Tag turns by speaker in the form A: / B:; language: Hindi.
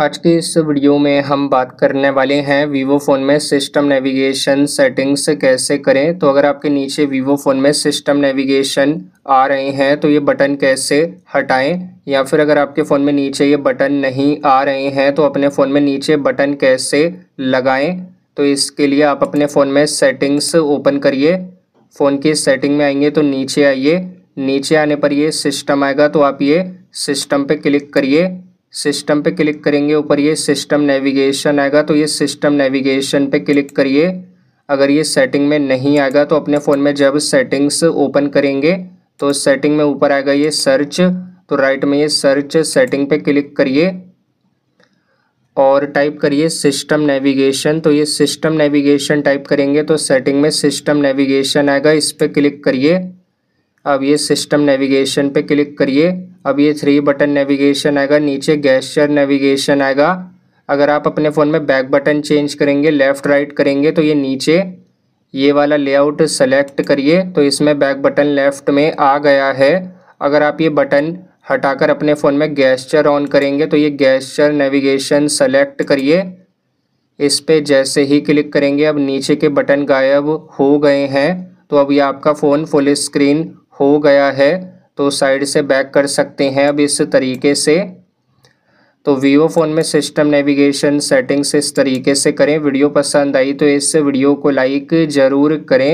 A: आज के इस वीडियो में हम बात करने वाले हैं वीवो फ़ोन में सिस्टम नेविगेशन सेटिंग्स कैसे करें तो अगर आपके नीचे वीवो फ़ोन में सिस्टम नेविगेशन आ रहे हैं तो ये बटन कैसे हटाएं या फिर अगर आपके फ़ोन में नीचे ये बटन नहीं आ रहे हैं तो अपने फ़ोन में नीचे बटन कैसे लगाएं तो इसके लिए आप अपने फ़ोन में सेटिंग्स ओपन करिए फ़ोन की सेटिंग में आएंगे तो नीचे आइए नीचे आने पर ये सिस्टम आएगा तो आप ये सिस्टम पर क्लिक करिए सिस्टम पे क्लिक करेंगे ऊपर ये सिस्टम नेविगेशन आएगा तो ये सिस्टम नेविगेशन पे क्लिक करिए अगर ये सेटिंग में नहीं आएगा तो अपने फ़ोन में जब सेटिंग्स ओपन करेंगे तो सेटिंग में ऊपर आएगा ये सर्च तो राइट में ये सर्च सेटिंग पे क्लिक करिए और टाइप करिए सिस्टम नेविगेशन तो ये सिस्टम नेविगेशन टाइप करेंगे तो सेटिंग में सिस्टम नेविगेशन आएगा इस पर क्लिक करिए अब ये सिस्टम नेविगेशन पे क्लिक करिए अब ये थ्री बटन नेविगेशन आएगा नीचे गैस्चर नेविगेशन आएगा अगर आप अपने फ़ोन में बैक बटन चेंज करेंगे लेफ़्ट राइट करेंगे तो ये नीचे ये वाला लेआउट सेलेक्ट करिए तो इसमें बैक बटन लेफ़्ट में आ गया है अगर आप ये बटन हटाकर अपने फ़ोन में गैस्चर ऑन करेंगे तो ये गैस्चर नेविगेशन सेलेक्ट करिए इस पर जैसे ही क्लिक करेंगे अब नीचे के बटन गायब हो गए हैं तो अब ये आपका फ़ोन फुल स्क्रीन हो गया है तो साइड से बैक कर सकते हैं अब इस तरीके से तो वीवो फ़ोन में सिस्टम नेविगेशन सेटिंग्स इस तरीके से करें वीडियो पसंद आई तो इस वीडियो को लाइक ज़रूर करें